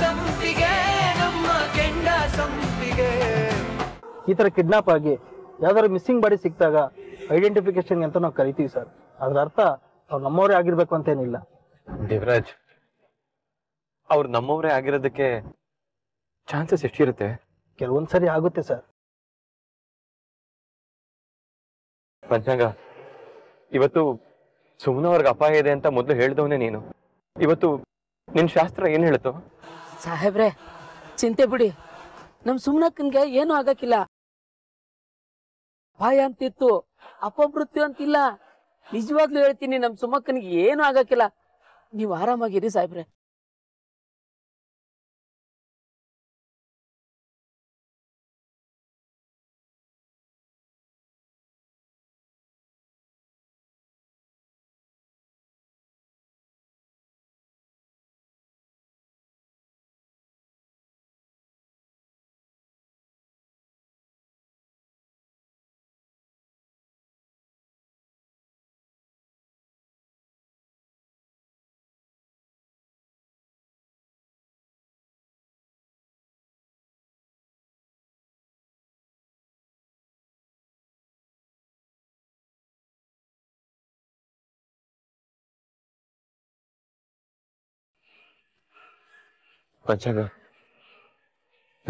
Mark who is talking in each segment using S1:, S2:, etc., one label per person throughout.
S1: ಸಂಪಿಗೆ ನಮ್ಮ ಸಂಪಿಗೆ
S2: ಈ ತರ ಕಿಡ್ನಾಪ್ ಆಗಿ ಯಾವ್ದಾದ್ರು ಮಿಸ್ಸಿಂಗ್ ಬಾಡಿ ಸಿಕ್ಕಿದಾಗ ಐಡೆಂಟಿಫಿಕೇಶನ್ ಅಂತ ನಾವು ಕರಿತೀವಿ ಸರ್ ಅದ್ರ ಅರ್ಥ ಅವ್ರು ನಮ್ಮವರೇ ಆಗಿರ್ಬೇಕು ಅಂತೇನಿಲ್ಲ ದೇವರಾಜ್ ಅವ್ರು ನಮ್ಮವರೇ ಆಗಿರೋದಕ್ಕೆ ಚಾನ್ಸಸ್ ಎಷ್ಟಿರುತ್ತೆ ಕೆಲವೊಂದ್ಸರಿ ಸರಿ ಆಗುತ್ತೆ ಸರ್ ಪಂಚಾಂಗ ಇವತ್ತು ಸುಮ್ಮನೆ ಅಪಾಯ ಇದೆ ಅಂತ ಮೊದಲು ಹೇಳಿದವನೇ ನೀನು ಇವತ್ತು ನಿನ್ ಶಾಸ್ತ್ರ ಏನ್ ಹೇಳ್ತು ಸಾಹೇಬ್ರೆ ಚಿಂತೆ ಬಿಡಿ ನಮ್ ಸುಮ್ನಕ್ಕನ್ಗೆ ಏನು ಆಗಕ್ಕಿಲ್ಲ ಭಯ ಅಂತಿತ್ತು ಅಪಮೃತ್ಯು ಅಂತಿಲ್ಲ ನಿಜವಾಗ್ಲೂ ಹೇಳ್ತೀನಿ ನಮ್ ಸುಮ್ಮಕ್ಕನಿಗೆ ಏನು
S1: ಆಗಕ್ಕಿಲ್ಲ ನೀವು ಆರಾಮಾಗಿರಿ ಸಾಹೇಬ್ರೆ ಪಂಚಾಂಗ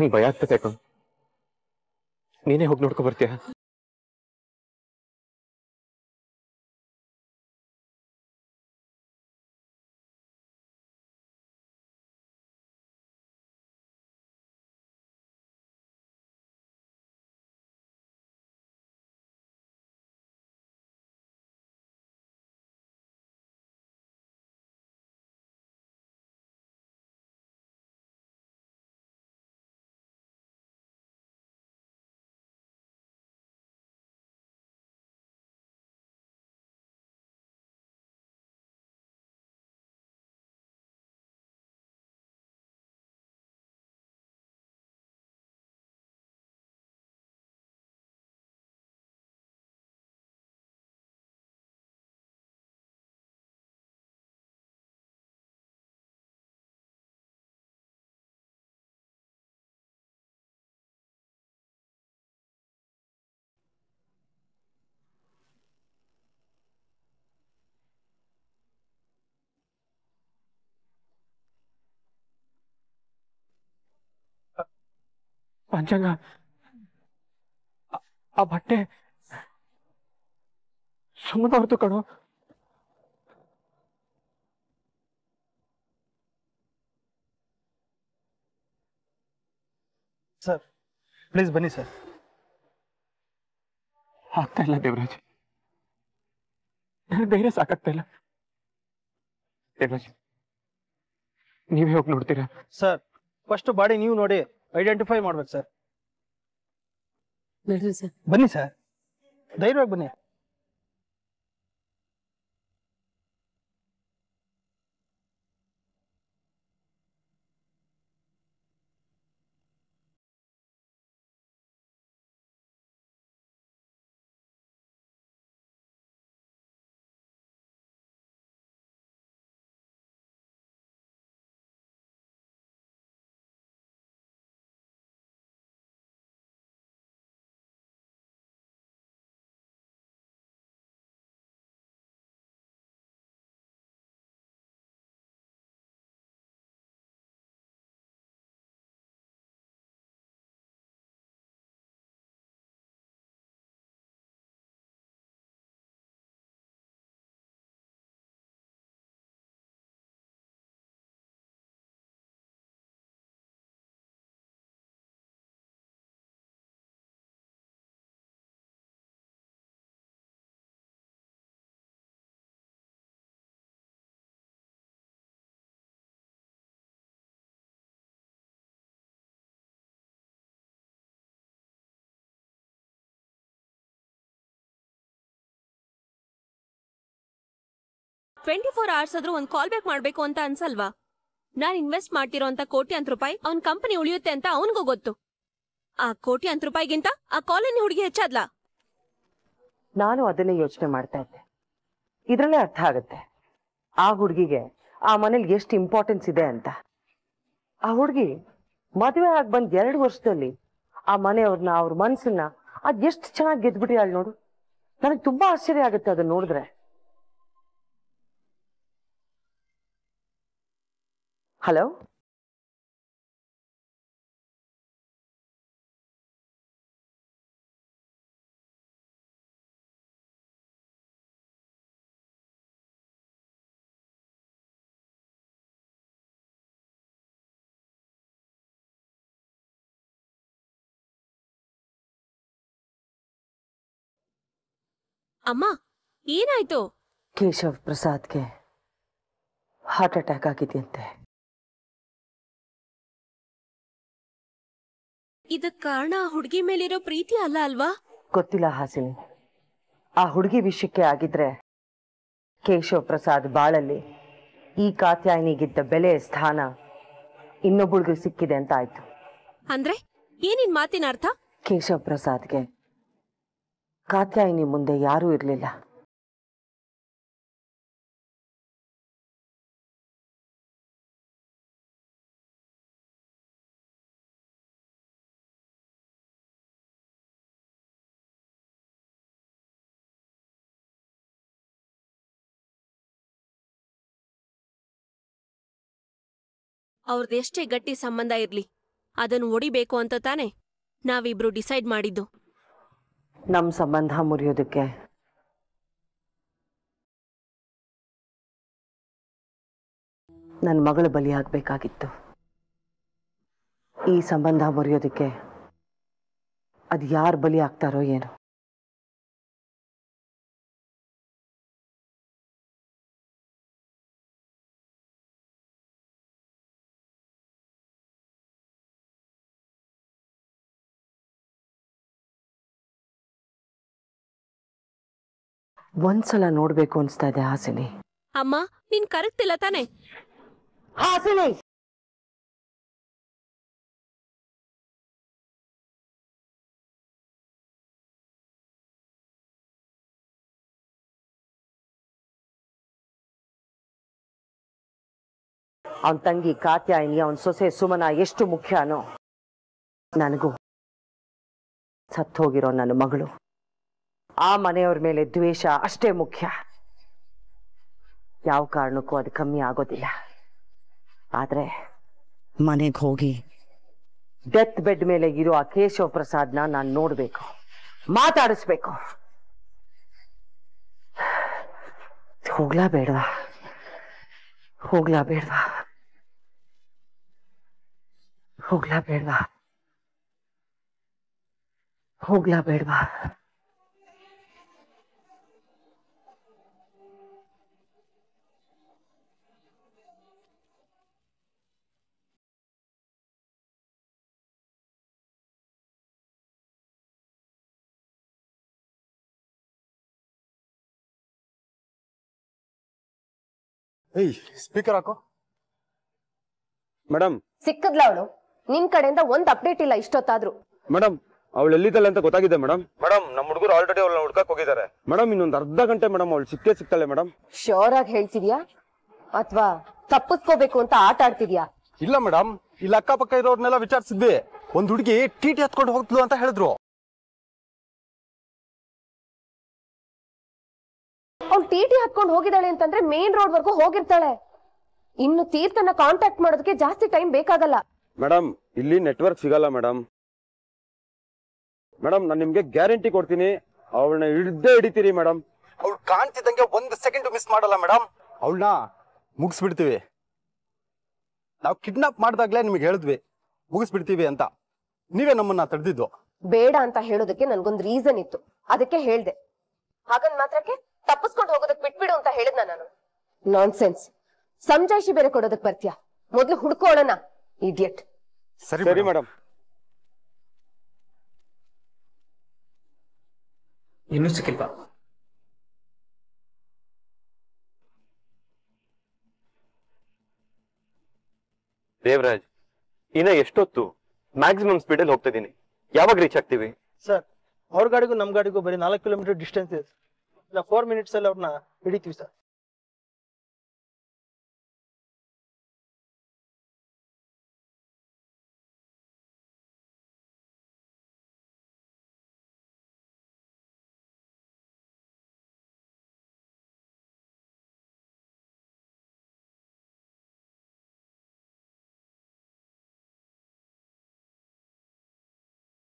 S1: ನೀ ಭಯ ಆಗ್ತದೆ ಕಣ್ ನೀನೇ ಹೋಗಿ ನೋಡ್ಕೊ ಬರ್ತೀಯ
S2: पंचंगा आ भट्टे सुमन और तो करो सर प्लीज बनी सर
S1: आता है ना देवराज
S2: ನನ್ನ ಧೈರ್ಯ ಸಾಕಾಗ್ತಾ ಇಲ್ಲ ನೀವೇ ಹೋಗಿ ನೋಡ್ತೀರಾ ಸರ್ ಫಸ್ಟ್ ಬಾಡಿ ನೀವು ನೋಡಿ ಐಡೆಂಟಿಫೈ ಮಾಡ್ಬೇಕು ಸರ್
S1: ಸರ್ ಬನ್ನಿ ಸರ್ ಧೈರ್ಯವಾಗಿ ಬನ್ನಿ ಟ್ವೆಂಟಿ ಫೋರ್ ಅವರ್ಸ್ ಆದ್ರೂ ಒಂದು ಕಾಲ್ ಬ್ಯಾಕ್ ಮಾಡಬೇಕು ಅಂತ ಅನ್ಸಲ್ವಾ ನಾನ್ ಇನ್ವೆಸ್ಟ್ ಮಾಡ್ತಿರೋಂತ ಅಂತ ರೂಪಾಯಿ ಅವ್ನ ಕಂಪನಿ ಉಳಿಯುತ್ತೆ ಅಂತ ಅವನಿಗೂ ಗೊತ್ತು ಆ ಅಂತ ರೂಪಾಯಿಗಿಂತ ಆ ಕಾಲೋನಿ ಹುಡುಗಿ ಹೆಚ್ಚಾದ್ಲಾ
S2: ನಾನು ಅದನ್ನೇ ಯೋಚನೆ ಮಾಡ್ತಾ ಇದ್ದೆ ಇದ್ರಲ್ಲೇ ಅರ್ಥ ಆಗುತ್ತೆ ಆ ಹುಡುಗಿಗೆ ಆ ಮನೇಲಿ ಎಷ್ಟು ಇಂಪಾರ್ಟೆನ್ಸ್ ಇದೆ ಅಂತ ಆ ಹುಡುಗಿ ಮದುವೆ ಆಗಿ ಬಂದ್ ಎರಡು ವರ್ಷದಲ್ಲಿ ಆ ಮನೆಯವ್ರನ್ನ ಅವ್ರ ಮನ್ಸನ್ನ ಅದ್ ಎಷ್ಟು ಚೆನ್ನಾಗಿ ಗೆದ್ಬಿಟ್ಟಿ ನೋಡು ನನಗೆ ತುಂಬಾ ಆಶ್ಚರ್ಯ ಆಗುತ್ತೆ ಅದನ್ನ ನೋಡಿದ್ರೆ
S1: हेलो अम्मा ಏನಾಯ್ತು ಕೇಶವ್ ಪ್ರಸಾದ್ ಗೆ ಹಾರ್ಟ್ ಅಟ್ಯಾಕ್ ಆಗಿದಂತೆ ಇದಕ್ ಕಾರಣ ಆ ಹುಡುಗಿ ಮೇಲಿರೋ ಪ್ರೀತಿ ಅಲ್ಲ ಅಲ್ವಾ ಗೊತ್ತಿಲ್ಲ ಹಾಸಿನಿ
S2: ಆ ಹುಡುಗಿ ವಿಷಯಕ್ಕೆ ಆಗಿದ್ರೆ ಕೇಶವ ಪ್ರಸಾದ್ ಬಾಳಲ್ಲಿ ಈ ಕಾತ್ಯಾಯಿನಿಗಿದ್ದ ಬೆಲೆ ಸ್ಥಾನ ಇನ್ನೊಬ್ಬಳಿಗೆ ಸಿಕ್ಕಿದೆ ಅಂತ ಆಯ್ತು
S1: ಅಂದ್ರೆ ಏನಿನ್ ಮಾತಿನ ಅರ್ಥ
S2: ಕೇಶವ ಪ್ರಸಾದ್ಗೆ
S1: ಕಾತ್ಯಾಯಿನಿ ಮುಂದೆ ಯಾರೂ ಇರಲಿಲ್ಲ ಎಷ್ಟೇ ಗಟ್ಟಿ ಸಂಬಂಧ ಇರ್ಲಿ ಅದನ್ನು ಒಡಿಬೇಕು ಅಂತ ತಾನೆ ನಾವಿಬ್ರು ಡಿಸೈಡ್ ಮಾಡಿದ್ದು
S2: ನಮ್ಮ ಸಂಬಂಧ ಮುರಿಯೋದಕ್ಕೆ ನನ್ನ ಮಗಳು ಬಲಿಯಾಗಬೇಕಾಗಿತ್ತು
S1: ಈ ಸಂಬಂಧ ಮುರಿಯೋದಕ್ಕೆ ಅದು ಯಾರು ಬಲಿ ಆಗ್ತಾರೋ ಏನು ಒಂದ್ಸಲ ನೋಡ್ಬೇಕು ಅನ್ಸ್ತಾ ಇದೆ ಹಾಸಿನಿ ಅಮ್ಮ ನೀನ್ ಕರೆಕ್ಟಿಲ್ಲ ತಾನೆ ಹಾಸಿನಿ ಅವನ್ ತಂಗಿ ಕಾತ್ಯಾಯಿನಿ ಅವನ್ ಸೊಸೆ ಸುಮನ ಎಷ್ಟು ಮುಖ್ಯನೋ
S2: ನನಗೂ ಸತ್ತೋಗಿರೋ ನನ್ನ ಮಗಳು ಆ ಮನೆಯವ್ರ ಮೇಲೆ ದ್ವೇಷ ಅಷ್ಟೇ ಮುಖ್ಯ ಯಾವ ಕಾರಣಕ್ಕೂ ಅದು ಕಮ್ಮಿ ಆಗೋದಿಲ್ಲ ಆದ್ರೆ ಮನೆಗೆ ಹೋಗಿ ಡೆತ್ ಬೆಡ್ ಮೇಲೆ ಇರೋ ಆ ಕೇಶವ ಪ್ರಸಾದ್ನ ನಾನು ನೋಡ್ಬೇಕು ಮಾತಾಡಿಸ್ಬೇಕು ಹೋಗ್ಲಾ ಬೇಡವಾ ಹೋಗ್ಲಾ ಬೇಡವಾ ಹೋಗ್ಲಾ ಬೇಡವಾ ಹೋಗ್ಲಾ ಬೇಡವಾ
S1: ಏಯ್ ಸ್ಪೀಕರ್ ಹಾಕೋ ಮೇಡಮ್ ಸಿಕ್ಕದ್ಲ ಅವಳು ನಿಮ್
S2: ಕಡೆಯಿಂದ ಒಂದ್ ಅಪ್ಡೇಟ್ ಇಲ್ಲ ಇಷ್ಟೊತ್ತಾದ್ರು ಮೇಡಮ್ ಅವಳು ಎಲ್ಲಿದ್ದಾಳೆ ಅಂತ ಗೊತ್ತಾಗಿದೆ ಮೇಡಮ್ ಮೇಡಮ್ ನಮ್ಮ ಹುಡುಗರು ಆಲ್ರೆಡಿ ಅವಳನ್ನ ಹುಡ್ಕಕ್ ಹೋಗಿದ್ದಾರೆ ಮೇಡಮ್ ಇನ್ನೊಂದು ಅರ್ಧ ಗಂಟೆ ಮೇಡಮ್ ಅವಳು ಸಿಕ್ಕೇ ಸಿಗ್ತಾಳೆ ಮೇಡಮ್ ಶೋರ್ ಆಗಿ ಹೇಳ್ತಿದ್ಯಾ ಅಥವಾ ತಪ್ಪಿಸ್ಕೋಬೇಕು ಅಂತ ಆಟ ಆಡ್ತಿದ್ಯಾ ಇಲ್ಲ ಮೇಡಮ್ ಇಲ್ಲಿ ಅಕ್ಕಪಕ್ಕ ಇರೋರ್ನೆಲ್ಲ
S1: ವಿಚಾರಿಸಿದ್ವಿ ಒಂದ್ ಹುಡುಗಿ ಟಿ ಟಿ ಹತ್ಕೊಂಡು ಹೋಗ್ತದ ಅಂತ ಹೇಳಿದ್ರು ಟಿ ಹತ್ಕೊಂಡು ಹೋಗಿದ್ದಾಳೆ ಅಂತಂದ್ರೆ ಮೇನ್ ರೋಡ್ ವರ್ಗೂ
S2: ಹೋಗಿರ್ತಾಳೆ ಇನ್ನು ತೀರ್ಥನ ಕಾಂಟ್ಯಾಕ್ಟ್ ಮಾಡೋದಕ್ಕೆ ಜಾಸ್ತಿ ಟೈಮ್ ಬೇಕಾಗಲ್ಲ ಮೇಡಮ್ ಇಲ್ಲಿ ನೆಟ್ವರ್ಕ್ ಸಿಗಲ್ಲ ಮೇಡಮ್ ಮೇಡಮ್ ನಾನು ನಿಮ್ಗೆ ಗ್ಯಾರಂಟಿ ಕೊಡ್ತೀನಿ ಅವಳನ್ನ ಹಿಡ್ದೇ ಹಿಡಿತೀರಿ ಮೇಡಮ್ ಅವ್ಳು ಕಾಣ್ತಿದ್ದಂಗೆ ಒಂದ್ ಸೆಕೆಂಡ್ ಮಿಸ್ ಮಾಡಲ್ಲ ಮೇಡಮ್ ಅವಳನ್ನ ಮುಗಿಸ್ಬಿಡ್ತೀವಿ ನಾವು ಕಿಡ್ನಾಪ್ ಮಾಡಿದಾಗ್ಲೇ ನಿಮಗೆ ಹೇಳಿದ್ವಿ ಮುಗಿಸ್ಬಿಡ್ತೀವಿ ಅಂತ ನೀವೇ ನಮ್ಮನ್ನ ತಡೆದಿದ್ದು ಬೇಡ ಅಂತ ಹೇಳೋದಕ್ಕೆ ನನ್ಗೊಂದು ರೀಸನ್ ಇತ್ತು ಅದಕ್ಕೆ ಹೇಳ್ದೆ ಹಾಗಂದ್ ಮಾತ್ರಕ್ಕೆ ತಪ್ಪಿಸ್ಕೊಂಡು ಹೋಗೋದಕ್ ಬಿಟ್ಬಿಡು ಅಂತ ಹೇಳಿದ್ನ ನಾನು ನಾನ್ ಸೆನ್ಸ್ ಸಂಜಾಯಿಷಿ ಬೇರೆ ಕೊಡೋದಕ್ ಬರ್ತೀಯ ಮೊದ್ಲು ಹುಡ್ಕೋಳಣ ಇಡಿಯಟ್ ಸರಿ ಮೇಡಮ್ ಇನ್ನೂ ಸಿಕ್ಕಿಲ್ಲ ದೇವರಾಜ್ ಇನ್ನ ಎಷ್ಟೊತ್ತು ಮ್ಯಾಕ್ಸಿಮಮ್ ಸ್ಪೀಡ್ ಅಲ್ಲಿ ಹೋಗ್ತಾ ಇದೀನಿ ಯಾವಾಗ ರೀಚ್ ಆಗ್ತೀವಿ ಸರ್ ಅವ್ರ ಗಾಡಿಗೂ ನಮ್ ಗಾಡಿಗೂ ಬರೀ ನಾಲ್ಕು
S1: ಕಿಲೋಮೀಟರ್ ಡಿಸ್ಟೆನ್ಸ್ ಇದೆ ಇಲ್ಲ ಫೋರ್ ಮಿನಿಟ್ಸ್ ಅಲ್ಲಿ ಅವ್ರನ್ನ ಹಿಡಿತೀವಿ ಸರ್